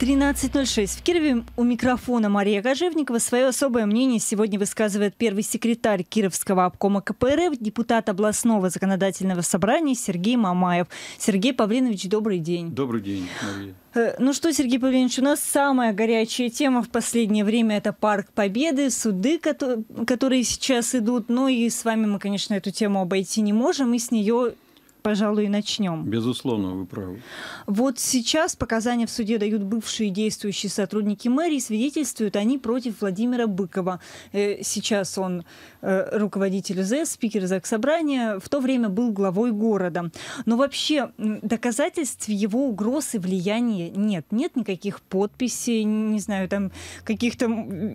13.06. В Кирове у микрофона Мария Кожевникова. Свое особое мнение сегодня высказывает первый секретарь Кировского обкома КПРФ, депутат областного законодательного собрания Сергей Мамаев. Сергей Павлинович, добрый день. Добрый день, Мария. Э, ну что, Сергей Павлович, у нас самая горячая тема в последнее время – это Парк Победы, суды, которые сейчас идут. но ну и с вами мы, конечно, эту тему обойти не можем, и с нее пожалуй, и начнем. Безусловно, вы правы. Вот сейчас показания в суде дают бывшие действующие сотрудники мэрии, свидетельствуют они против Владимира Быкова. Э, сейчас он э, руководитель ЗС, спикер Заксобрания, в то время был главой города. Но вообще доказательств его угроз и влияния нет. Нет никаких подписей, не знаю, там каких-то,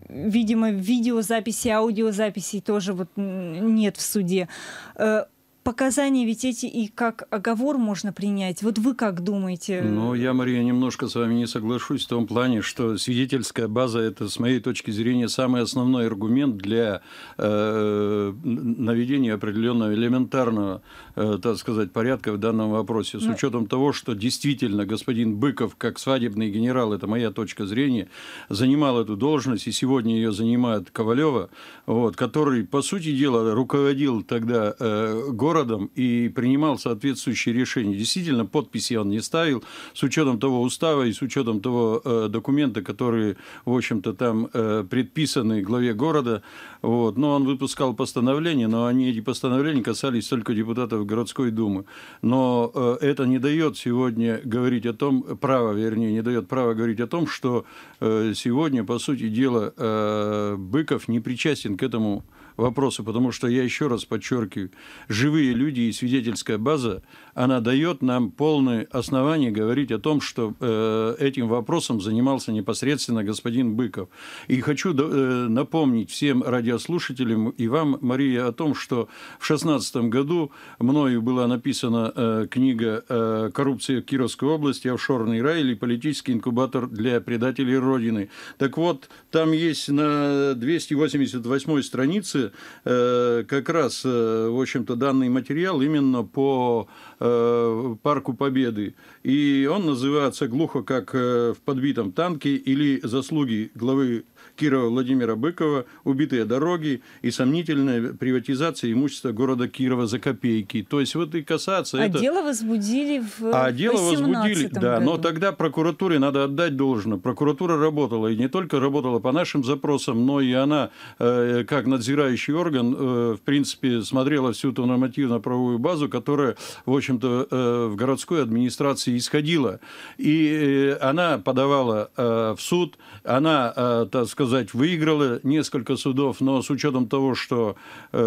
видимо, видеозаписей, аудиозаписей тоже вот нет в суде. Э, показания ведь эти и как оговор можно принять. Вот вы как думаете? Ну, я, Мария, немножко с вами не соглашусь в том плане, что свидетельская база – это, с моей точки зрения, самый основной аргумент для э, наведения определенного элементарного, э, так сказать, порядка в данном вопросе. С Но... Ну, учетом того, что действительно господин Быков, как свадебный генерал, это моя точка зрения, занимал эту должность, и сегодня ее занимает Ковалева, вот, который, по сути дела, руководил тогда э, городом, городом и принимал соответствующие решения. Действительно, подписи он не ставил с учетом того устава и с учетом того э, документа, который, в общем-то, там э, предписаны главе города. Вот. Но он выпускал постановления, но они, эти постановления касались только депутатов городской думы. Но э, это не дает сегодня говорить о том, право, вернее, не дает права говорить о том, что э, сегодня, по сути дела, э, Быков не причастен к этому вопросы, потому что я еще раз подчеркиваю, живые люди и свидетельская база она дает нам полное основание говорить о том, что э, этим вопросом занимался непосредственно господин Быков. И хочу э, напомнить всем радиослушателям и вам, Мария, о том, что в 2016 году мною была написана э, книга э, «Коррупция в Кировской области. Офшорный рай или политический инкубатор для предателей Родины». Так вот, там есть на 288 странице э, как раз, э, в общем-то, данный материал именно по э, Э, Парку Победы. И он называется глухо, как э, в подбитом танке, или заслуги главы Кирова Владимира Быкова, убитые дороги и сомнительная приватизация имущества города Кирова за копейки. То есть вот и касаться... А это... дело возбудили в А дело возбудили, году. да, но тогда прокуратуре надо отдать должное. Прокуратура работала, и не только работала по нашим запросам, но и она, э, как надзирающий орган, э, в принципе, смотрела всю ту нормативно-правовую базу, которая, в общем-то, э, в городской администрации исходила. И она подавала в суд, она, так сказать, сказать, выиграла несколько судов, но с учетом того, что э,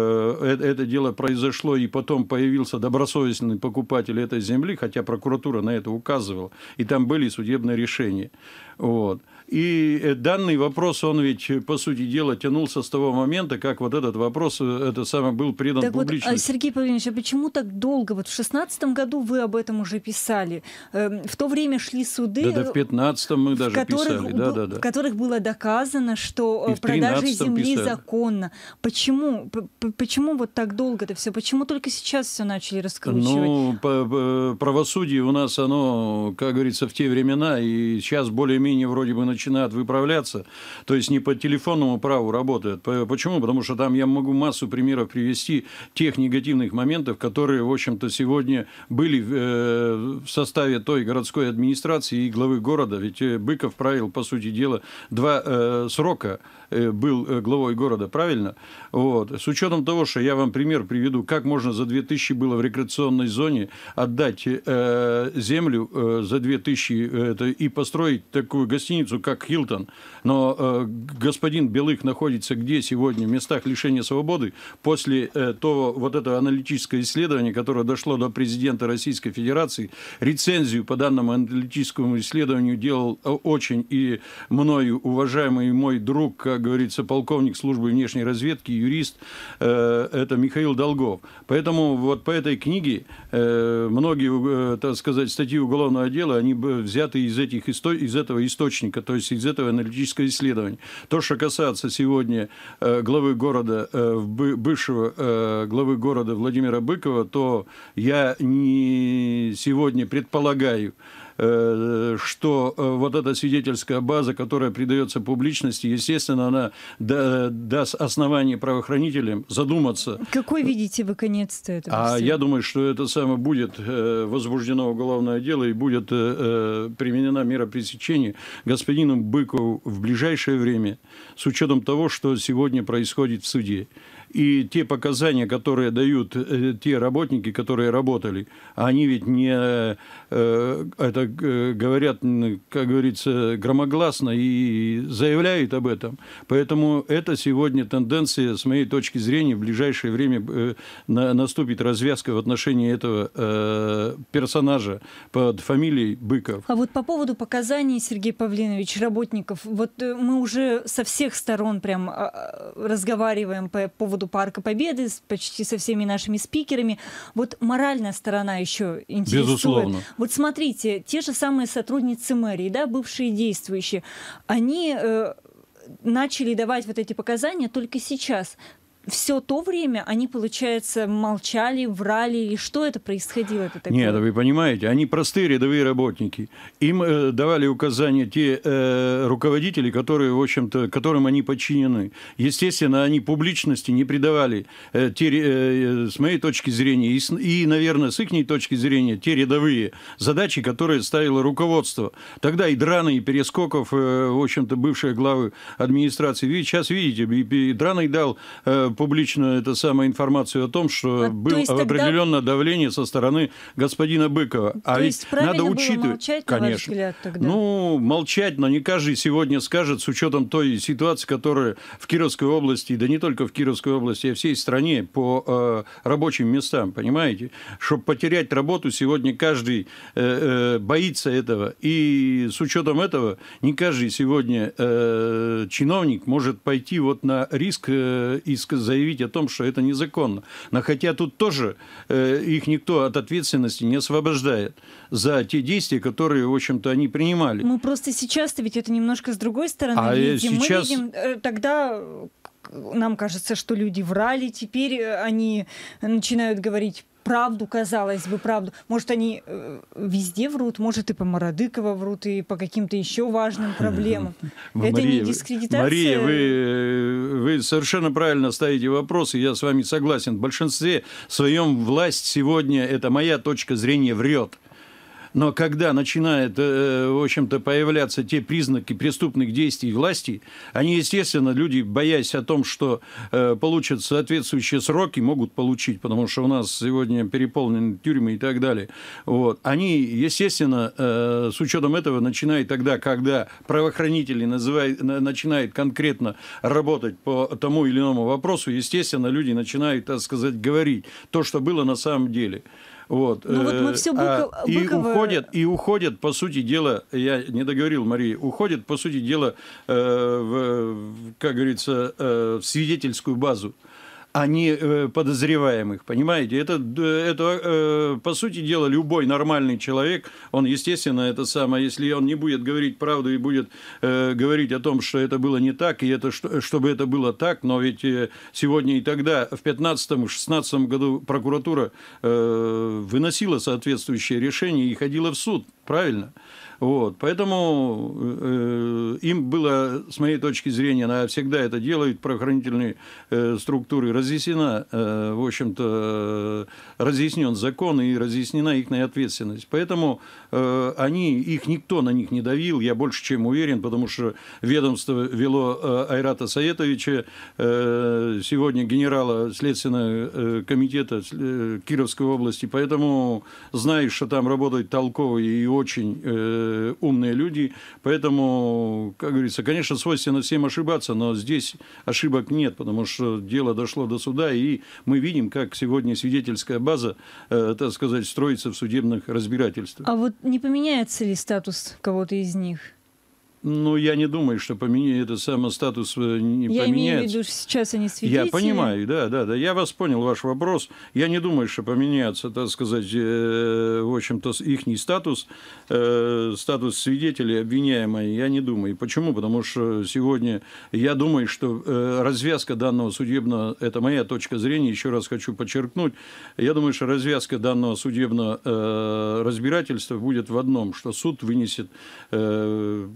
э, это дело произошло и потом появился добросовестный покупатель этой земли, хотя прокуратура на это указывала, и там были судебные решения. Вот. И э, данный вопрос, он ведь, э, по сути дела, тянулся с того момента, как вот этот вопрос, э, это самое, был предан так а, публичности. Вот, Сергей Павлович, а почему так долго? Вот в 2016 году вы об этом уже писали. Эм, в то время шли суды... Да, да в 15 мы даже которых, писали. Да, да, да. В которых было доказано, что продажа земли писали. законна. Почему? Почему вот так долго это все? Почему только сейчас все начали раскручивать? Ну, по, по, правосудие у нас, оно, как говорится, в те времена, и сейчас более-менее вроде бы начинается начинают выправляться, то есть не по телефонному праву работают. Почему? Потому что там я могу массу примеров привести тех негативных моментов, которые, в общем-то, сегодня были в э, составе той городской администрации и главы города. Ведь э, Быков правил, по сути дела, два э, срока был главой города, правильно? Вот. С учетом того, что я вам пример приведу, как можно за 2000 было в рекреационной зоне отдать э, землю э, за 2000 это, и построить такую гостиницу, как Хилтон. Но э, господин Белых находится где сегодня в местах лишения свободы после э, того вот этого аналитического исследования, которое дошло до президента Российской Федерации. Рецензию по данному аналитическому исследованию делал э, очень и мною уважаемый мой друг, как говорится, полковник службы внешней разведки, юрист, э, это Михаил Долгов. Поэтому вот по этой книге э, многие, э, так сказать, статьи уголовного дела, они взяты из, этих, из этого источника, то есть из этого аналитического исследования. То, что касается сегодня э, главы города, э, бывшего э, главы города Владимира Быкова, то я не сегодня предполагаю, Э, что э, вот эта свидетельская база, которая придается публичности, естественно, она даст основание правоохранителям задуматься. Какой видите вы конец этого? А всего? я думаю, что это самое будет э, возбуждено уголовное дело и будет применена мера пресечения господину Быкову в ближайшее время с учетом того, что сегодня происходит в суде. И те показания, которые дают э, те работники, которые работали, они ведь не э, э, это говорят, как говорится, громогласно и заявляют об этом. Поэтому это сегодня тенденция, с моей точки зрения, в ближайшее время наступит развязка в отношении этого персонажа под фамилией Быков. А вот по поводу показаний, Сергей Павлинович, работников, вот мы уже со всех сторон прям а, а, разговариваем по поводу поводу Парка Победы, с, почти со всеми нашими спикерами. Вот моральная сторона еще интересует. Безусловно. Вот смотрите, те же самые сотрудницы мэрии, да, бывшие действующие, они э, начали давать вот эти показания только сейчас все то время они, получается, молчали, врали, и что это происходило? Это такое? Нет, а вы понимаете, они простые рядовые работники. Им э, давали указания те э, руководители, которые, в общем-то, которым они подчинены. Естественно, они публичности не придавали. Э, те, э, с моей точки зрения, и, и, наверное, с их точки зрения, те рядовые задачи, которые ставило руководство. Тогда и Драна, и Перескоков, э, в общем-то, бывшие главы администрации. Сейчас, видите, и, и Драный дал э, публично это самую информацию о том, что а, было то определенное тогда... давление со стороны господина Быкова. То а есть ведь надо учитывать, молчать, конечно. взгляд, тогда? Ну, молчать, но не каждый сегодня скажет с учетом той ситуации, которая в Кировской области, да не только в Кировской области, а всей стране по э, рабочим местам, понимаете? Чтобы потерять работу, сегодня каждый э, э, боится этого. И с учетом этого не каждый сегодня э, чиновник может пойти вот на риск э, и сказать, заявить о том, что это незаконно. Но хотя тут тоже э, их никто от ответственности не освобождает за те действия, которые, в общем-то, они принимали. Мы ну, просто сейчас-то ведь это немножко с другой стороны а э, видим. Сейчас... Мы видим э, тогда э, нам кажется, что люди врали, теперь э, они начинают говорить правду, казалось бы, правду. Может, они э, везде врут, может, и по Мародыкова врут, и по каким-то еще важным проблемам. Это не дискредитация? Мария, э, вы, совершенно правильно ставите вопрос, и я с вами согласен. В большинстве своем власть сегодня, это моя точка зрения, врет. Но когда начинают, э, э, в общем-то, появляться те признаки преступных действий власти, они, естественно, люди, боясь о том, что э, получат соответствующие сроки, могут получить, потому что у нас сегодня переполнены тюрьмы и так далее. Вот. Они, естественно, с учетом этого начинают тогда, когда правоохранители называют, начинают конкретно работать по тому или иному вопросу, естественно, люди начинают, так сказать, говорить то, что было на самом деле. Вот. Ну вот мы э, все а, Быков... и уходят, и уходят, по сути дела, я не договорил, Мария, уходят, по сути дела, э, в, как говорится, э, в свидетельскую базу а не э, подозреваемых, понимаете? Это, э, это э, по сути дела, любой нормальный человек, он, естественно, это самое, если он не будет говорить правду и будет говорить о том, что это было не так, и это, чтобы это было так, но ведь сегодня и тогда, в 15-16 году прокуратура выносила соответствующее решение и ходила в суд, правильно? Вот, поэтому э, э, им было, с моей точки зрения, она всегда это делает, правоохранительные э, структуры, разъяснена, э, в общем-то, э, разъяснен закон и разъяснена их ответственность. Поэтому э, они, их никто на них не давил, я больше чем уверен, потому что ведомство вело э, Айрата Советовича, э, сегодня генерала Следственного э, комитета э, Кировской области, поэтому знаешь, что там работают толковые и очень э, Э, умные люди. Поэтому, как говорится, конечно, свойственно всем ошибаться, но здесь ошибок нет, потому что дело дошло до суда, и мы видим, как сегодня свидетельская база, э, так сказать, строится в судебных разбирательствах. А вот не поменяется ли статус кого-то из них? Ну, я не думаю, что поменя... это самый статус э, не я поменяется. Я имею в виду, что сейчас они свидетели. Я понимаю, да, да, да. Я вас понял, ваш вопрос. Я не думаю, что поменяется, так сказать, э, в общем-то, их статус, э, статус свидетелей, обвиняемой, я не думаю. Почему? Потому что сегодня я думаю, что э, развязка данного судебного, это моя точка зрения, еще раз хочу подчеркнуть, я думаю, что развязка данного судебного э, разбирательства будет в одном, что суд вынесет э,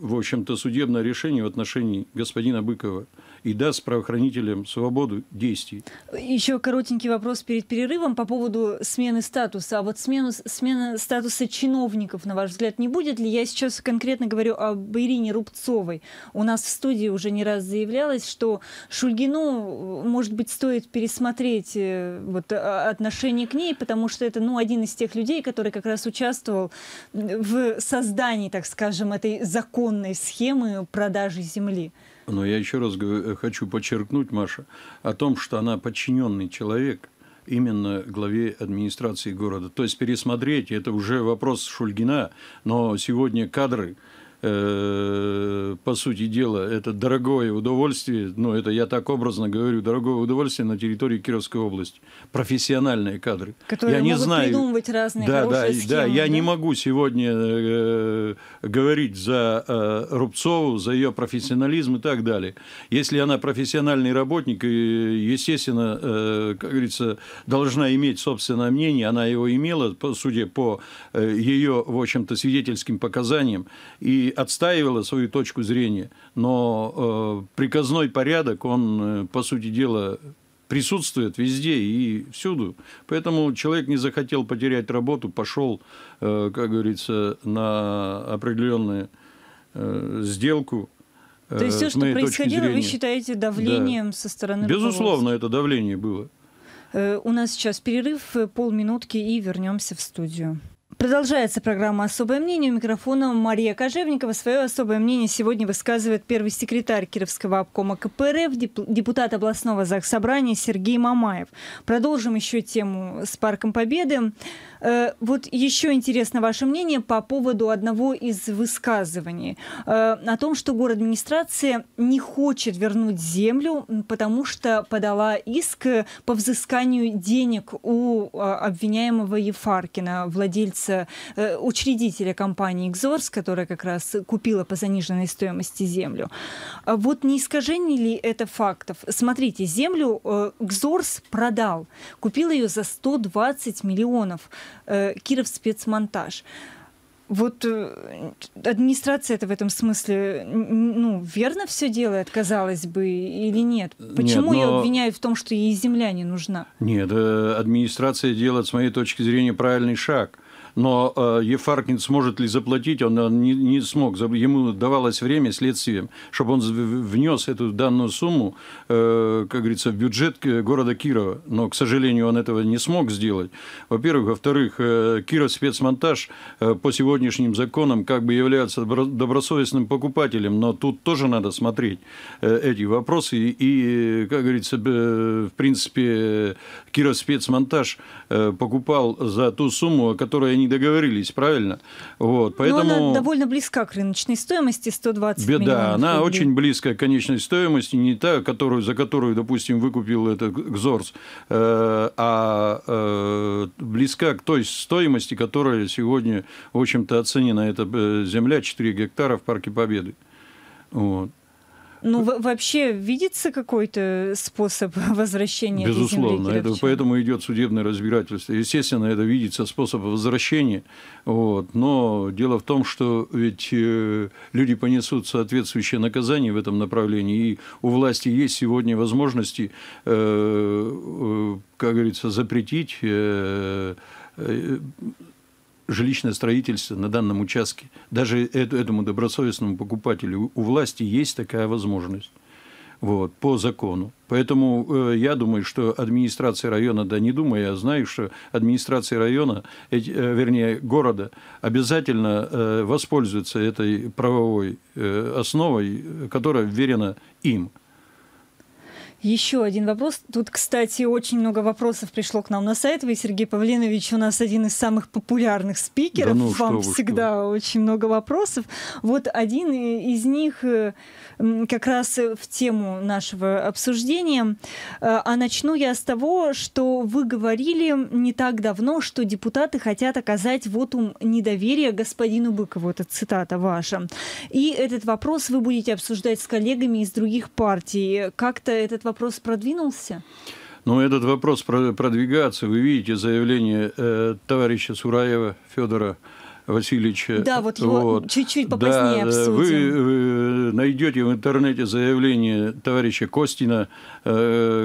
в общем-то, судебное решение в отношении господина Быкова – и даст правоохранителям свободу действий. Еще коротенький вопрос перед перерывом по поводу смены статуса. А вот смену, смена статуса чиновников, на ваш взгляд, не будет ли? Я сейчас конкретно говорю об Ирине Рубцовой. У нас в студии уже не раз заявлялось, что Шульгину, э, может быть, стоит пересмотреть э, вот, э, отношение к ней, потому что это ну, один из тех людей, который как раз участвовал в создании, так скажем, этой законной схемы продажи земли. Но я еще раз говорю, э, хочу подчеркнуть, Маша, о том, что она подчиненный человек именно главе администрации города. То есть пересмотреть, это уже вопрос Шульгина, но сегодня кадры Э, по сути дела, это дорогое удовольствие, ну, это я так образно говорю, дорогое удовольствие на территории Кировской области. Профессиональные кадры. Которые я не знаю, придумывать разные да, да, схемы. Да, я да? не могу сегодня э, говорить за э, Рубцову, за ее профессионализм и так далее. Если она профессиональный работник, и, естественно, э, как говорится, должна иметь собственное мнение, она его имела, по, судя по э, ее, в общем-то, свидетельским показаниям, и отстаивала свою точку зрения. Но э, приказной порядок, он, э, по сути дела, присутствует везде и всюду. Поэтому человек не захотел потерять работу, пошел, э, как говорится, на определенную э, сделку. Э, То есть все, что происходило, вы считаете давлением да. со стороны Безусловно, это давление было. Э, у нас сейчас перерыв э, полминутки и вернемся в студию. Продолжается программа «Особое мнение». У микрофона Мария Кожевникова. Свое особое мнение сегодня высказывает первый секретарь Кировского обкома КПРФ, депутат областного заксобрания Сергей Мамаев. Продолжим еще тему с Парком Победы. Э, вот еще интересно ваше мнение по поводу одного из высказываний э, о том, что город администрация не хочет вернуть землю, потому что подала иск по взысканию денег у а, обвиняемого Ефаркина, владельца Э, э, учредителя компании «Экзорс», которая как раз купила по заниженной стоимости землю. А вот не искажение ли это фактов? Смотрите, землю э, «Экзорс» продал. Купил ее за 120 миллионов. Киров спецмонтаж. Вот администрация это в этом смысле, ну, верно все делает, казалось бы, или нет? Почему нет, но... ее обвиняют в том, что ей земля не нужна? Нет, администрация делает, с моей точки зрения, правильный шаг но э, Ефаркин сможет ли заплатить, он, он э, не, не смог. Ему давалось время следствием, чтобы он внес эту данную сумму, э, как говорится, в бюджет э, города Кирова. Но, к сожалению, он этого не смог сделать. Во-первых. Во-вторых, э, Киров спецмонтаж э, по сегодняшним законам как бы является добросовестным покупателем, но тут тоже надо смотреть э, эти вопросы. И, и как говорится, э, в принципе, Киров спецмонтаж э, покупал за ту сумму, которая не договорились, правильно? Вот, поэтому... Но она довольно близка к рыночной стоимости, 120 беда, миллионов она рублей. очень близка к конечной стоимости, не та, которую, за которую, допустим, выкупил этот гзорс э, а э, близка к той стоимости, которая сегодня, в общем-то, оценена. Это э, земля 4 гектара в Парке Победы. Вот. Ну, вообще видится какой-то способ возвращения Безусловно, этой земли это, поэтому идет судебное разбирательство. Естественно, это видится способ возвращения. Вот. Но дело в том, что ведь э, люди понесут соответствующее наказание в этом направлении, и у власти есть сегодня возможности, э, э, как говорится, запретить жилищное строительство на данном участке. Даже этому добросовестному покупателю у власти есть такая возможность вот, по закону. Поэтому э, я думаю, что администрация района, да не думаю, я знаю, что администрация района, э, вернее города, обязательно э, воспользуется этой правовой э, основой, которая вверена им. Еще один вопрос. Тут, кстати, очень много вопросов пришло к нам на сайт. Вы, Сергей Павлинович, у нас один из самых популярных спикеров. Да ну, Вам что, всегда что? очень много вопросов. Вот один из них э, как раз в тему нашего обсуждения. Э, а начну я с того, что вы говорили не так давно, что депутаты хотят оказать вотум недоверия господину Быкову. Это цитата ваша. И этот вопрос вы будете обсуждать с коллегами из других партий. Как-то этот вопрос вопрос продвинулся? Но ну, этот вопрос продвигаться, вы видите заявление э, товарища Сураева Федора Васильевича. Э, да, вот его вот. чуть-чуть попозднее да, э, обсудим. Вы э, найдете в интернете заявление товарища Костина, как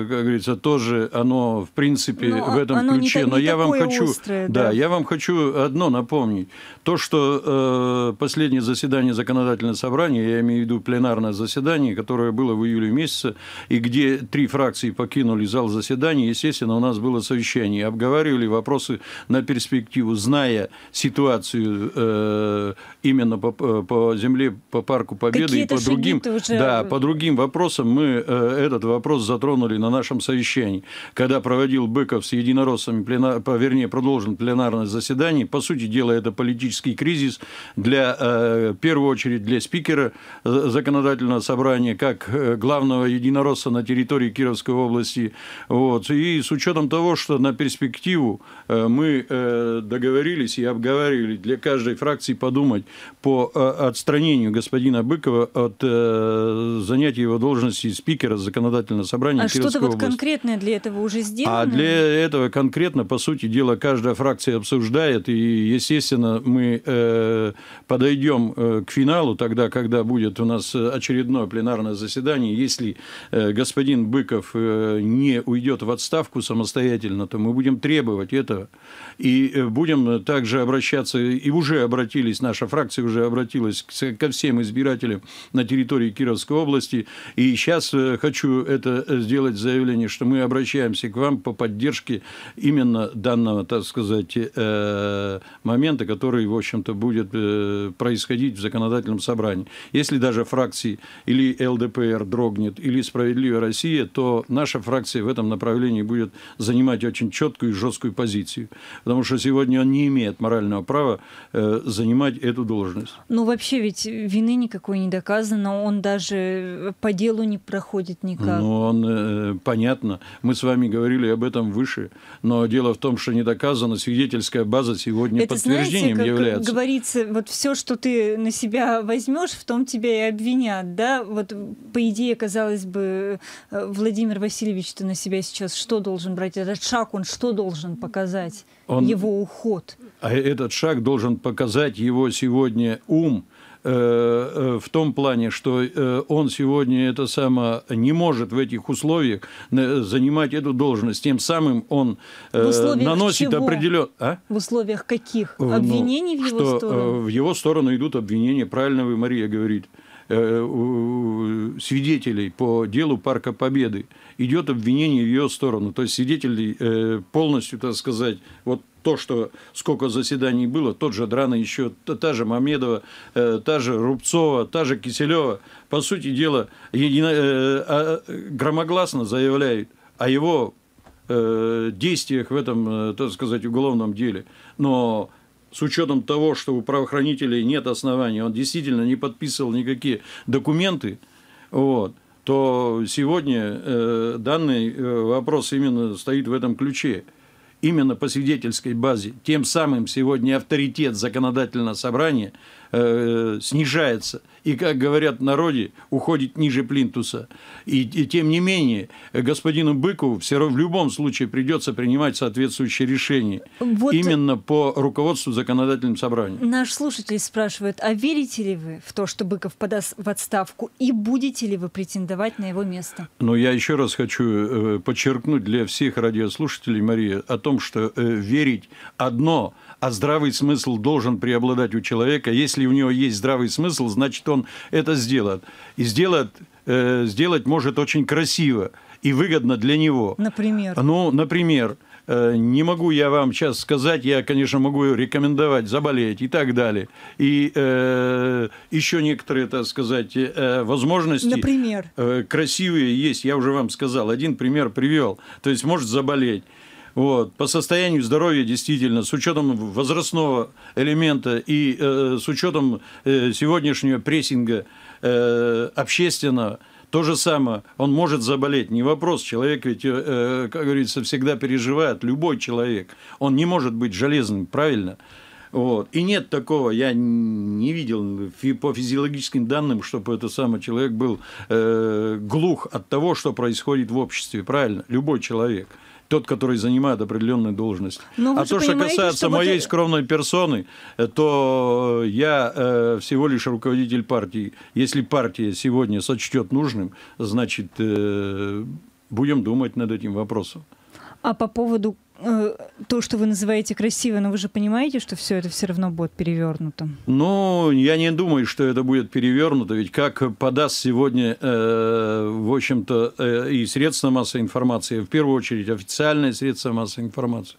говорится, тоже оно, в принципе, но ну, в этом ключе. Не, не но я вам хочу, острое, да. да, я вам хочу одно напомнить. То, что последнее заседание законодательного собрания, я имею в виду пленарное заседание, которое было в июле месяце, и где три фракции покинули зал заседания, естественно, у нас было совещание. Обговаривали вопросы на перспективу, зная ситуацию Э, именно по, э, по земле, по парку Победы и по другим, уже... да, по другим вопросам мы э, этот вопрос затронули на нашем совещании, когда проводил Быков с единороссами, пленар, вернее, продолжен пленарное заседание. По сути дела, это политический кризис для, в первую очередь, для спикера законодательного собрания, как главного единоросса на территории Кировской области. Вот. И с учетом того, что на перспективу мы договорились и обговаривали для каждой фракции подумать по э, отстранению господина Быкова от э, занятия его должности спикера законодательного собрания а что-то вот области. конкретное для этого уже а сделано? А для этого конкретно, по сути дела, каждая фракция обсуждает, и, естественно, мы э, подойдем к финалу тогда, когда будет у нас очередное пленарное заседание. Если господин Быков не уйдет в отставку самостоятельно, то мы будем требовать этого. И будем также обращаться и уже обратились, наша фракция уже обратилась ко всем избирателям на территории Кировской области. И сейчас э, хочу это э, сделать заявление, что мы обращаемся к вам по поддержке именно данного, так сказать, э, момента, который, в общем-то, будет происходить в законодательном собрании. Если даже фракции или ЛДПР дрогнет, или «Справедливая Россия», то наша фракция в этом направлении будет занимать очень четкую и жесткую позицию. Потому что сегодня он не имеет морального права Э, занимать эту должность. Ну, вообще ведь вины никакой не доказано, он даже э, по делу не проходит никак. Ну, он, э, понятно, мы с вами говорили об этом выше, но дело в том, что не доказано, свидетельская база сегодня Это, подтверждением знаете, как является. говорится, вот все, что ты на себя возьмешь, в том тебя и обвинят, да? Вот по идее, казалось бы, Владимир Васильевич-то на себя сейчас что должен брать? Этот шаг он что должен показать? он, его уход. А этот шаг должен показать его сегодня ум э, э, в том плане, что э, он сегодня это само не может в этих условиях занимать эту должность. Тем самым он наносит определенный... А? В условиях каких? Ну, Обвинений ну, в его что, сторону? В его сторону идут обвинения, правильно вы, Мария, говорите. Э, свидетелей по делу Парка Победы идет обвинение в ее сторону. То есть свидетелей э, полностью, так сказать, вот то, что сколько заседаний было, тот же Драна еще, та же Мамедова, э, та же Рубцова, та же Киселева, по сути дела, а, громогласно заявляют о его действиях в этом, так сказать, уголовном деле. Но с учетом того, что у правоохранителей нет оснований, он действительно не подписывал никакие документы, вот, то сегодня э, данный э, вопрос именно стоит в этом ключе. Именно по свидетельской базе. Тем самым сегодня авторитет законодательного собрания э, снижается – и, как говорят в народе, уходит ниже плинтуса. И, и тем не менее, господину Быкову все равно в любом случае придется принимать соответствующие решения вот именно по руководству законодательным собранием. Наш слушатель спрашивает, а верите ли вы в то, что Быков подаст в отставку, и будете ли вы претендовать на его место? Ну, я еще раз хочу э, подчеркнуть для всех радиослушателей, Мария, о том, что э, верить одно, а здравый смысл должен преобладать у человека. Если у него есть здравый смысл, значит, он он это сделает. И сделает, э, сделать может очень красиво и выгодно для него. Например? Ну, например, э, не могу я вам сейчас сказать, я, конечно, могу рекомендовать заболеть и так далее. И э, еще некоторые, так сказать, э, возможности. Например? Э, красивые есть, я уже вам сказал, один пример привел. То есть может заболеть. Вот. По состоянию здоровья действительно, с учетом возрастного элемента и э, с учетом э, сегодняшнего прессинга э, общественного, то же самое, он может заболеть, не вопрос, человек ведь, э, э, как говорится, всегда переживает, любой человек, он не может быть железным, правильно? Вот. И нет такого, я не видел по физиологическим данным, чтобы этот самый человек был э, глух от того, что происходит в обществе, правильно? Любой человек тот, который занимает определенную должность. Ну, а то, что касается что моей вот... скромной персоны, э, то э, я э, всего лишь руководитель партии. Если партия сегодня сочтет нужным, значит, э, будем думать над этим вопросом. А по поводу Э, то, что вы называете красиво, но вы же понимаете, что все это все равно будет перевернуто. Ну, я не думаю, что это будет перевернуто, ведь как подаст сегодня, э, в общем-то, э, и средства массовой информации, в первую очередь официальные средства массовой информации.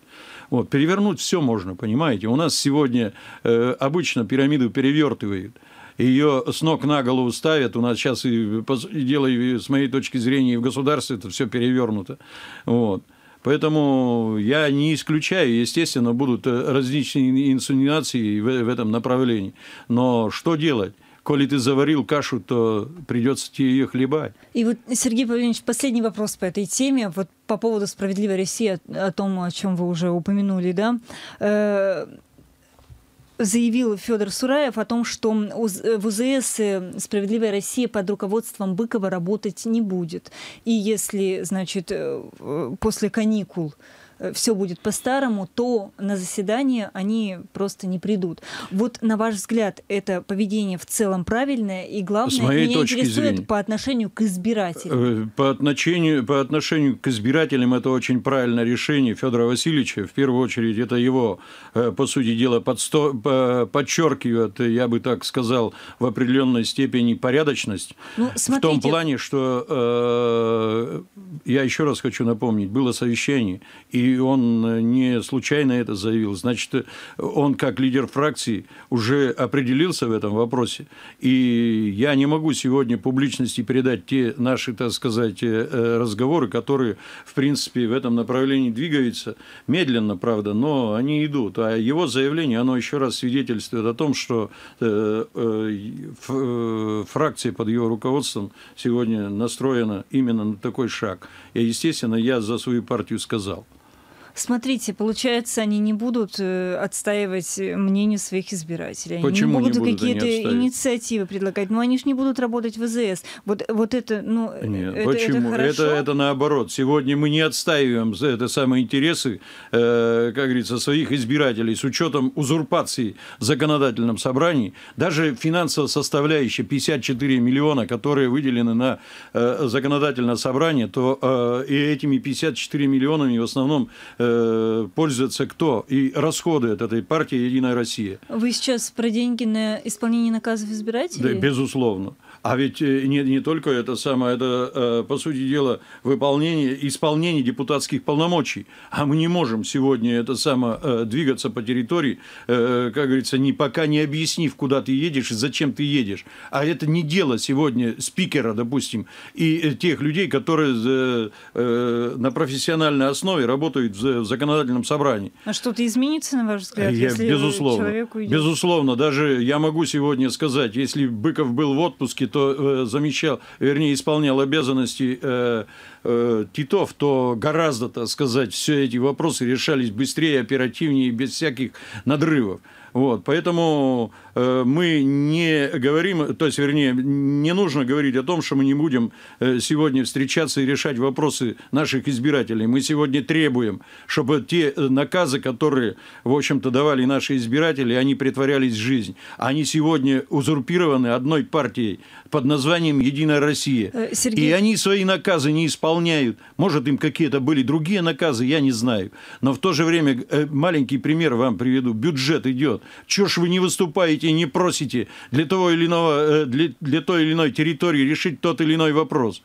Вот, перевернуть все можно, понимаете. У нас сегодня э, обычно пирамиду перевертывают ее с ног на голову ставят. У нас сейчас и, дело, и, с моей точки зрения, и в государстве это все перевернуто. Вот. Поэтому я не исключаю, естественно, будут э, различные инсинуации в, в этом направлении. Но что делать? Коли ты заварил кашу, то придется тебе ее хлебать. И вот, Сергей Павлович, последний вопрос по этой теме, вот по поводу справедливой России, о том, о чем вы уже упомянули, да. Э, заявил Федор Сураев о том, что э, в УЗС э, «Справедливая Россия» под руководством Быкова работать не будет. И если, значит, э, после каникул Э, все будет по-старому, то на заседание они просто не придут. Вот на ваш взгляд, это поведение в целом правильное и главное, С моей меня интересует зрения, по отношению к избирателям. Э, по отношению, по отношению к избирателям это очень правильное решение Федора Васильевича. В первую очередь это его, э, по сути дела, подсто... подчеркивает, я бы так сказал, в определенной степени порядочность. Ну, В том плане, что э, я еще раз хочу напомнить, было совещание, и и он э, не случайно это заявил. Значит, э, он как лидер фракции уже определился в этом вопросе. И я не могу сегодня публичности передать те наши, так сказать, э, разговоры, которые, в принципе, в этом направлении двигаются. Медленно, правда, но они идут. А его заявление, оно еще раз свидетельствует о том, что фракция под его руководством сегодня настроена именно на такой шаг. И, естественно, я за свою партию сказал – Смотрите, получается, они не будут э, отстаивать э, мнение своих избирателей. Почему они не будут, будут какие-то инициативы предлагать. Но ну, они же не будут работать в ЗС. Вот, вот это, ну, э, Нет, это, почему? Это, хорошо? это, это наоборот. Сегодня мы не отстаиваем это самые интересы, э, как говорится, своих избирателей с учетом узурпации в законодательном собрании. Даже финансовая составляющая 54 миллиона, которые выделены на э, законодательное собрание, то э, и этими 54 миллионами в основном э, Э, пользуется кто и расходует этой партии «Единая Россия». Вы сейчас про деньги на исполнение наказов избирателей? Да, безусловно. А ведь э, не, не только это самое, это, э, по сути дела, выполнение, исполнение депутатских полномочий. А мы не можем сегодня это самое э, двигаться по территории, как говорится, не, пока не объяснив, куда ты едешь и зачем ты едешь. А это не дело сегодня спикера, допустим, и тех людей, которые на профессиональной основе работают в законодательном собрании. А что-то изменится, на ваш взгляд, я, если безусловно, человек уйдет? Безусловно, даже я могу сегодня сказать, если Быков был в отпуске, кто э, замечал, вернее, исполнял обязанности э, э, Титов, то гораздо, так сказать, все эти вопросы решались быстрее, оперативнее, без всяких надрывов. Вот, поэтому э, мы не говорим, то есть, вернее, не нужно говорить о том, что мы не будем э, сегодня встречаться и решать вопросы наших избирателей. Мы сегодня требуем, чтобы те наказы, которые, в общем-то, давали наши избиратели, они притворялись в жизнь. Они сегодня узурпированы одной партией, под названием «Единая Россия». Э, Сергей... И они свои наказы не исполняют. Может, им какие-то были другие наказы, я не знаю. Но в то же время, э, маленький пример вам приведу. Бюджет идет. Чего ж вы не выступаете и не просите для, того или иного, э, для, для той или иной территории решить тот или иной вопрос?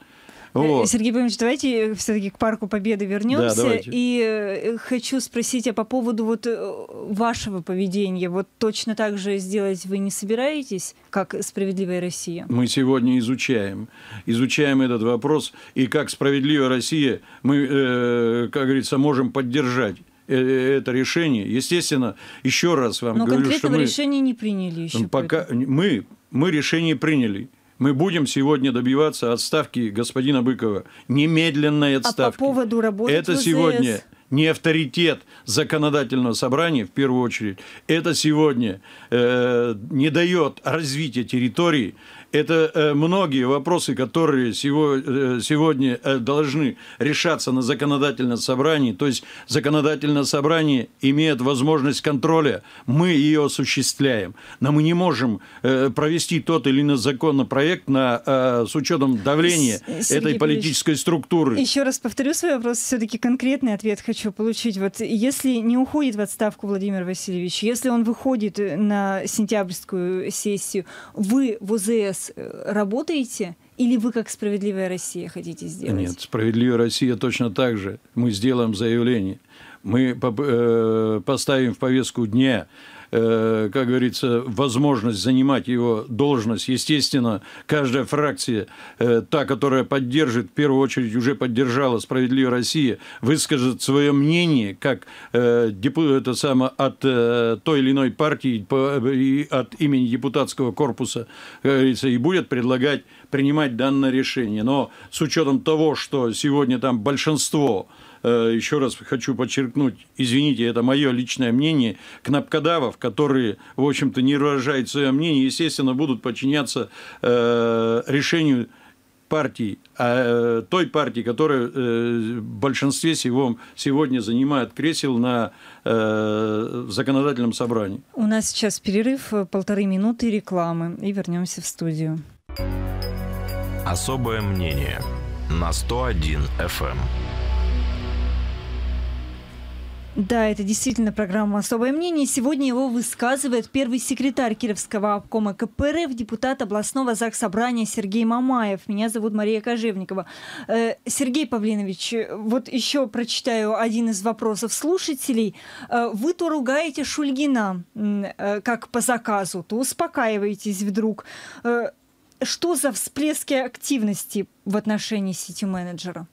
Вот. Э, Сергей Павлович, давайте э, все-таки к Парку Победы вернемся. Да, и э, хочу спросить а по поводу вот вашего поведения. Вот точно так же сделать вы не собираетесь, как «Справедливая Россия»? Мы сегодня изучаем. Изучаем этот вопрос. И как «Справедливая Россия» мы, э, как говорится, можем поддержать это решение. Естественно, еще раз вам Но говорю, что мы... конкретного решения не приняли еще. Пока мы, мы решение приняли мы будем сегодня добиваться отставки господина Быкова, немедленной отставки. А по поводу работы Это сегодня не авторитет законодательного собрания, в первую очередь, это сегодня э, не дает развития территории, это э, многие вопросы, которые э, сегодня э, должны решаться на законодательном собрании. То есть законодательное собрание имеет возможность контроля. Мы ее осуществляем. Но мы не можем провести тот или иной законопроект на, с учетом давления Сергей этой политической Ильич, структуры. Еще раз повторю свой вопрос. Все-таки конкретный ответ хочу получить. Вот если не уходит в отставку Владимир Васильевич, если он выходит на сентябрьскую сессию, вы в УЗС сейчас э, работаете или вы как «Справедливая Россия» хотите сделать? Нет, «Справедливая Россия» точно так же. Мы сделаем заявление. Мы э, поставим в повестку дня Э, как говорится, возможность занимать его должность. Естественно, каждая фракция, э, та, которая поддержит, в первую очередь уже поддержала «Справедливая Россия», выскажет свое мнение, как э, это само, от той или иной партии, и от имени депутатского корпуса, как говорится, и будет предлагать принимать данное решение. Но с учетом того, что сегодня там большинство Э, еще раз хочу подчеркнуть, извините, это мое личное мнение, кнопкодавов, которые, в общем-то, не выражают свое мнение, естественно, будут подчиняться э, решению партии, а э, той партии, которая в большинстве всего сегодня занимает кресел на законодательном собрании. У нас сейчас перерыв полторы минуты рекламы и вернемся в студию. Особое мнение на 101 FM. Да, это действительно программа «Особое мнение». Сегодня его высказывает первый секретарь Кировского обкома КПРФ, депутат областного заксобрания Сергей Мамаев. Меня зовут Мария Кожевникова. Э, Сергей Павлинович, вот еще прочитаю один из вопросов слушателей. Э, вы то ругаете Шульгина, э, как по заказу, то успокаиваетесь вдруг. Что за всплески активности в отношении сити-менеджера?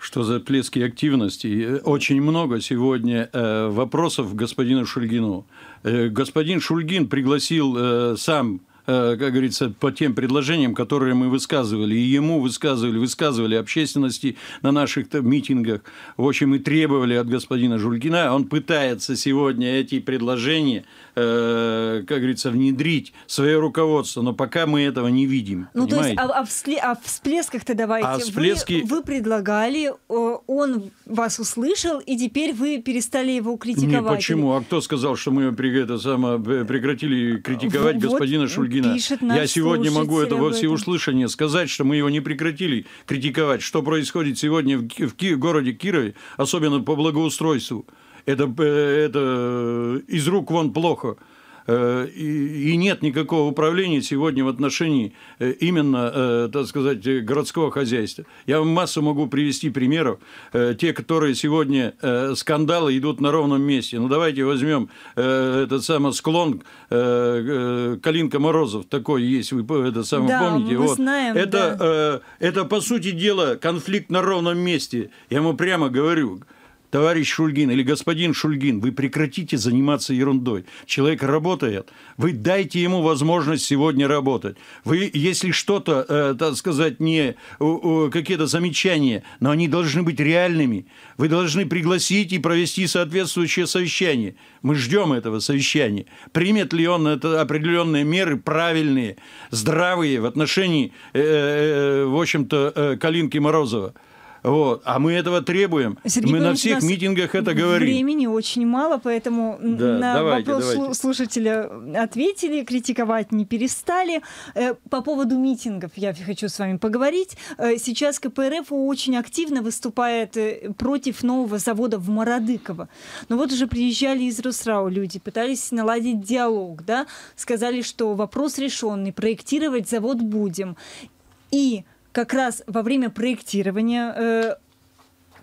Что за плески активности? Э, очень много сегодня э, вопросов к господину Шульгину. Э, господин Шульгин пригласил сам Э, как говорится, по тем предложениям, которые мы высказывали, и ему высказывали, высказывали общественности на наших митингах. В общем, и требовали от господина Жулькина. Он пытается сегодня эти предложения, э, как говорится, внедрить в свое руководство, но пока мы этого не видим. Ну, понимаете? то есть, а, а, о а всплесках-то давайте. А всплески... вы, вы предлагали, он вас услышал, и теперь вы перестали его критиковать. Не, почему? А кто сказал, что мы это самое, э, прекратили а, критиковать вот. господина Шульгина? Дубина. Пишет Я сегодня могу это во всеуслышание сказать, что мы его не прекратили критиковать, что происходит сегодня в, в, в городе Кирове, особенно по благоустройству. Это, э, это э, из рук вон плохо. Э, и нет никакого управления сегодня в отношении э, именно, э, так сказать, городского хозяйства. Я вам массу могу привести примеров, те, которые сегодня скандалы идут на ровном месте. Ну, давайте возьмем этот самый склон Калинка Морозов, такой есть, вы это самое да, помните? Мы вот. знаем, это, да. это, по сути дела, конфликт на ровном месте. Я ему прямо говорю, товарищ Шульгин или господин Шульгин, вы прекратите заниматься ерундой. Человек работает. Вы дайте ему возможность сегодня работать. Вы, если что-то, э, так сказать, не какие-то замечания, но они должны быть реальными. Вы должны пригласить и провести соответствующее совещание. Мы ждем этого совещания. Примет ли он это определенные меры правильные, здравые в отношении, э, э, э в общем-то, э, Калинки Морозова? Вот. А мы этого требуем. Сергей мы на всех митингах это говорим. Времени очень мало, поэтому да, на давайте, вопрос давайте. слушателя ответили, критиковать не перестали. Э, по поводу митингов я хочу с вами поговорить. Э, сейчас КПРФ очень активно выступает э, против нового завода в Мородыково. Но вот уже приезжали из Росрау люди, пытались наладить диалог, да, сказали, что вопрос решенный, проектировать завод будем. И как раз во время проектирования э,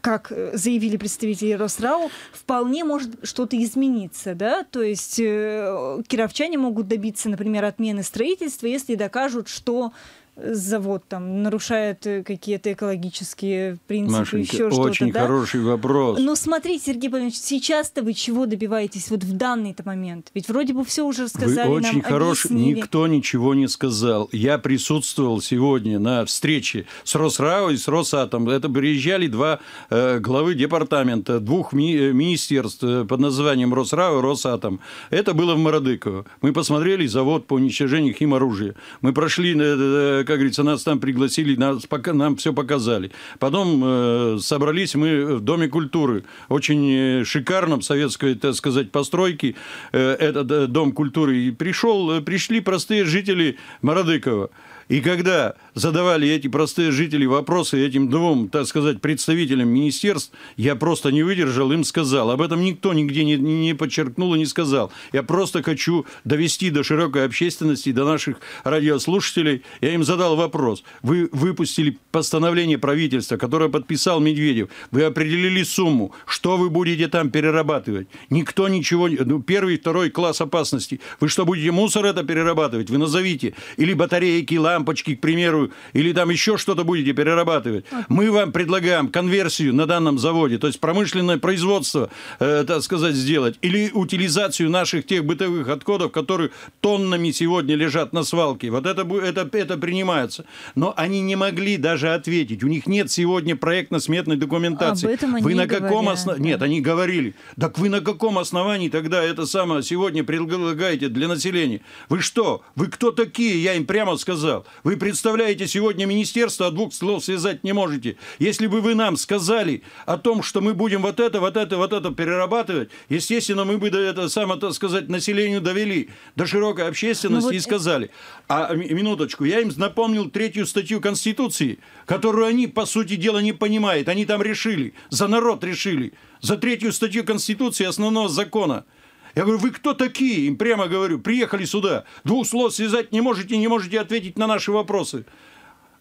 как э, заявили представители Росрау, вполне может что-то измениться, да, то есть э, кировчане могут добиться, например, отмены строительства, если докажут, что завод там нарушает э, какие-то экологические принципы, Машенька, еще что-то. Очень да? хороший вопрос. Но смотри, Сергей Павлович, сейчас-то вы чего добиваетесь вот в данный-то момент? Ведь вроде бы все уже рассказали. Вы очень нам, хорош, объяснили. никто ничего не сказал. Я присутствовал сегодня на встрече с Росрао и с Росатом. Это приезжали два э, главы департамента, двух ми- э, министерств э, под названием Росрао и Росатом. Это было в Мородыково. Мы посмотрели завод по уничтожению химоружия. Мы прошли на как говорится, нас там пригласили, нас, пока, нам все показали. Потом э, собрались мы в Доме культуры, очень э, шикарном советской, так сказать, постройки, э, этот э, Дом культуры. И пришел, э, пришли простые жители Мородыкова. И когда задавали эти простые жители вопросы этим двум, так сказать, представителям министерств, я просто не выдержал, им сказал. Об этом никто нигде не, не подчеркнул и не сказал. Я просто хочу довести до широкой общественности, до наших радиослушателей. Я им задал вопрос. Вы выпустили постановление правительства, которое подписал Медведев. Вы определили сумму. Что вы будете там перерабатывать? Никто ничего... Ну, первый, второй класс опасности. Вы что, будете мусор это перерабатывать? Вы назовите. Или батареи кило лампочки, к примеру, или там еще что-то будете перерабатывать. Мы вам предлагаем конверсию на данном заводе, то есть промышленное производство, э, так сказать, сделать, или утилизацию наших тех бытовых отходов, которые тоннами сегодня лежат на свалке. Вот это, это, это принимается. Но они не могли даже ответить. У них нет сегодня проектно-сметной документации. Об этом они вы на каком основании? Нет, они говорили. Так вы на каком основании тогда это самое сегодня предлагаете для населения? Вы что? Вы кто такие? Я им прямо сказал. Вы представляете, сегодня министерство от двух слов связать не можете. Если бы вы нам сказали о том, что мы будем вот это, вот это, вот это перерабатывать, естественно, мы бы это, само так сказать, населению довели до широкой общественности ну вот... и сказали. А минуточку, я им напомнил третью статью Конституции, которую они, по сути дела, не понимают. Они там решили, за народ решили, за третью статью Конституции основного закона – я говорю, вы кто такие? Им прямо говорю, приехали сюда. Двух слов связать не можете, не можете ответить на наши вопросы.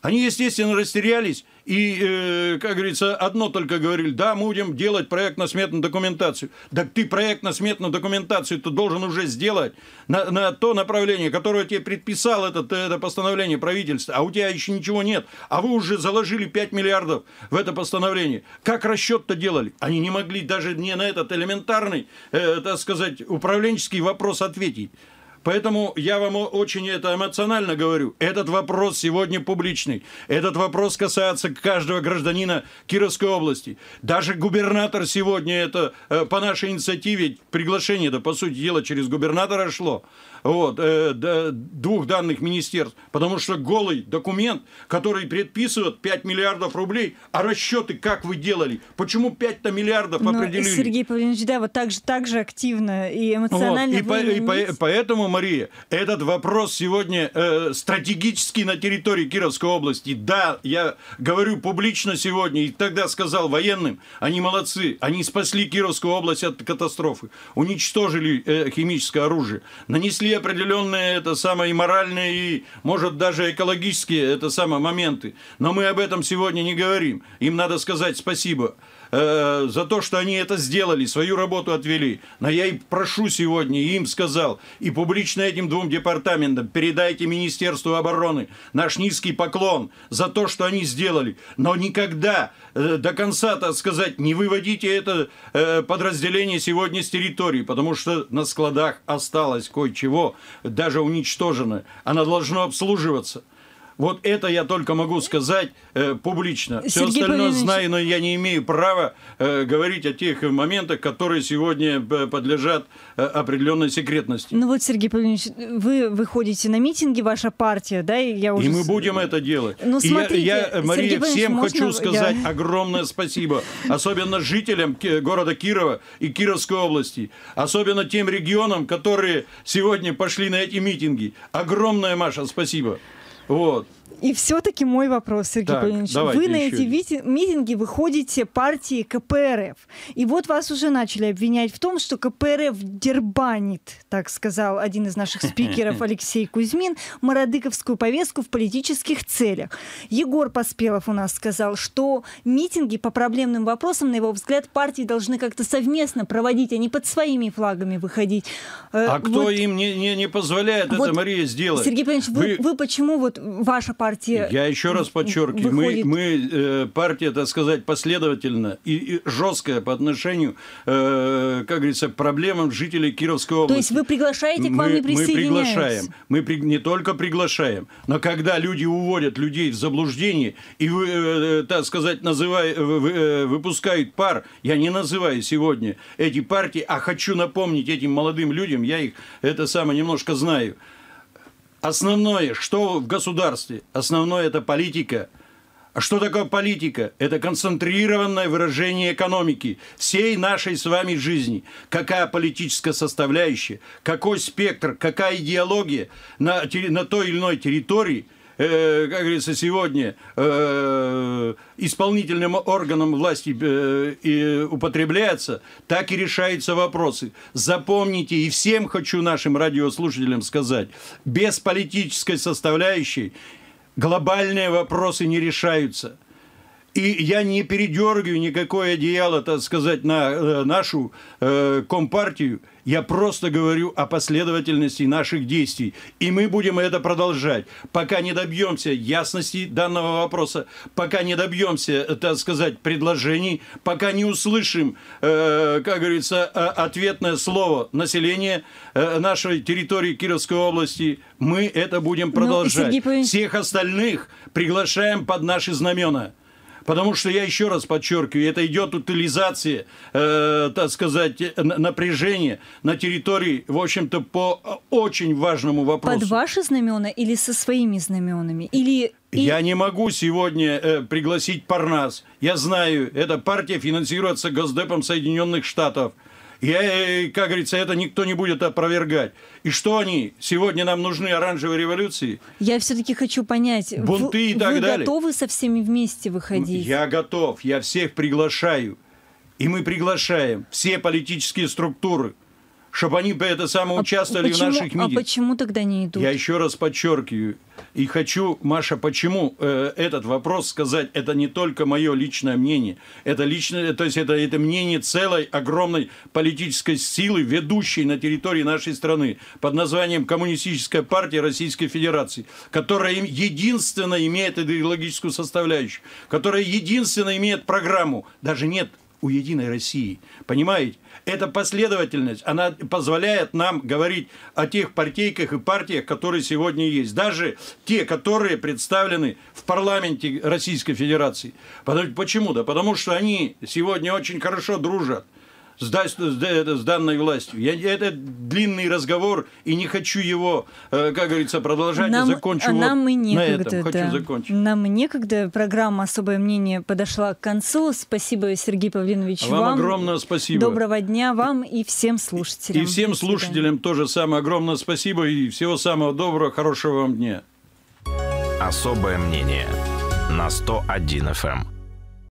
Они, естественно, растерялись и, э, как говорится, одно только говорили, да, мы будем делать проектно-сметную документацию. Так ты проектно-сметную документацию ты должен уже сделать на, на то направление, которое тебе предписал этот, э, это постановление правительства, а у тебя еще ничего нет, а вы уже заложили 5 миллиардов в это постановление. Как расчет-то делали? Они не могли даже не на этот элементарный, э, так сказать, управленческий вопрос ответить. Поэтому я вам очень это эмоционально говорю. Этот вопрос сегодня публичный. Этот вопрос касается каждого гражданина Кировской области. Даже губернатор сегодня это э, по нашей инициативе, приглашение-то, по сути дела, через губернатора шло вот, э, двух данных министерств, потому что голый документ, который предписывает 5 миллиардов рублей, а расчеты как вы делали? Почему 5-то миллиардов Но ну, определили? Сергей Павлович, да, вот так же, так же активно и эмоционально. Вот, и, по, и по, поэтому, Мария, этот вопрос сегодня э, стратегический на территории Кировской области. Да, я говорю публично сегодня, и тогда сказал военным, они молодцы, они спасли Кировскую область от катастрофы, уничтожили э, химическое оружие, нанесли определенные, это самое, и моральные, и, может, даже экологические, это самое, моменты. Но мы об этом сегодня не говорим. Им надо сказать спасибо. Э, за то, что они это сделали, свою работу отвели. Но я и прошу сегодня, и им сказал, и публично этим двум департаментам, передайте Министерству обороны наш низкий поклон за то, что они сделали. Но никогда э, до конца, так сказать, не выводите это э, подразделение сегодня с территории, потому что на складах осталось кое-чего, даже уничтожено. Оно должно обслуживаться. Вот это я только могу сказать э, публично. Сергей Все остальное Павлович... знаю, но я не имею права э, говорить о тех моментах, которые сегодня э, подлежат э, определенной секретности. Ну вот, Сергей Павлович, вы выходите на митинги, ваша партия, да? И, я уже... и мы будем это делать. Ну, смотрите, и я, я, Мария, Сергей всем Павлович, хочу сказать я... огромное спасибо. Особенно жителям города Кирова и Кировской области. Особенно тем регионам, которые сегодня пошли на эти митинги. Огромное, Маша, спасибо. Вот. И все-таки мой вопрос, Сергей так, Полинович. Вы на эти еще. митинги выходите партии КПРФ. И вот вас уже начали обвинять в том, что КПРФ дербанит, так сказал один из наших спикеров Алексей Кузьмин, мародыковскую повестку в политических целях. Егор Поспелов у нас сказал, что митинги по проблемным вопросам, на его взгляд, партии должны как-то совместно проводить, а не под своими флагами выходить. Э, а вот, кто им не, не, не позволяет вот, это, Мария, сделать? Сергей Павлович, вы... Вы, вы почему вот ваша партия партия... Я еще раз подчеркиваю, выходит... мы, мы э, партия, так сказать, последовательно и, и жесткая по отношению, э, как говорится, к проблемам жителей Кировской области. То есть вы приглашаете к вам мы, не Мы приглашаем. Мы при, не только приглашаем, но когда люди уводят людей в заблуждение и, э, так сказать, называй, э, выпускают пар, я не называю сегодня эти партии, а хочу напомнить этим молодым людям, я их это самое немножко знаю – Основное, что в государстве? Основное – это политика. А что такое политика? Это концентрированное выражение экономики всей нашей с вами жизни. Какая политическая составляющая, какой спектр, какая идеология на, на той или иной территории – э, как говорится, сегодня э, исполнительным органом власти э, и употребляется, так и решаются вопросы. Запомните, и всем хочу нашим радиослушателям сказать, без политической составляющей глобальные вопросы не решаются. И я не передергиваю никакое одеяло, так сказать, на э, нашу э, компартию – я просто говорю о последовательности наших действий. И мы будем это продолжать, пока не добьемся ясности данного вопроса, пока не добьемся, э, так сказать, предложений, пока не услышим, э, как говорится, ответное слово населения э, нашей территории Кировской области, мы это будем ну, продолжать. Но, Сергей... Всех остальных приглашаем под наши знамена. Потому что я еще раз подчеркиваю, это идет утилизация, э, так сказать, напряжения на территории, в общем-то, по очень важному вопросу. Под ваши знамена или со своими знаменами? Или Я не могу сегодня э, пригласить Парнас. Я знаю, эта партия финансируется Госдепом Соединенных Штатов. Я, э, как говорится, это никто не будет опровергать. И что они? Сегодня нам нужны оранжевые революции? Я все-таки хочу понять. Бунты вы, и так вы далее. Вы готовы со всеми вместе выходить? Я готов. Я всех приглашаю. И мы приглашаем все политические структуры – чтобы они это самое а участвовали а почему, в наших митингах. А почему тогда не идут? Я еще раз подчеркиваю. И хочу, Маша, почему э, этот вопрос сказать, это не только мое личное мнение. Это личное, то есть это, это мнение целой огромной политической силы, ведущей на территории нашей страны под названием Коммунистическая партия Российской Федерации, которая единственно имеет идеологическую составляющую, которая единственно имеет программу. Даже нет у «Единой России». Понимаете? Эта последовательность, она позволяет нам говорить о тех партийках и партиях, которые сегодня есть. Даже те, которые представлены в парламенте Российской Федерации. Почему? Да потому что они сегодня очень хорошо дружат с, с, с данной властью. Я, это длинный разговор, и не хочу его, э, как говорится, продолжать. Нам, я закончу нам вот и некогда, на этом. Хочу да. закончить. Нам некогда. Программа «Особое мнение» подошла к концу. Спасибо, Сергей Павлинович, вам. Вам огромное спасибо. Доброго дня вам и всем слушателям. И всем слушателям тоже самое огромное спасибо и всего самого доброго, хорошего вам дня. Особое мнение на 101 FM.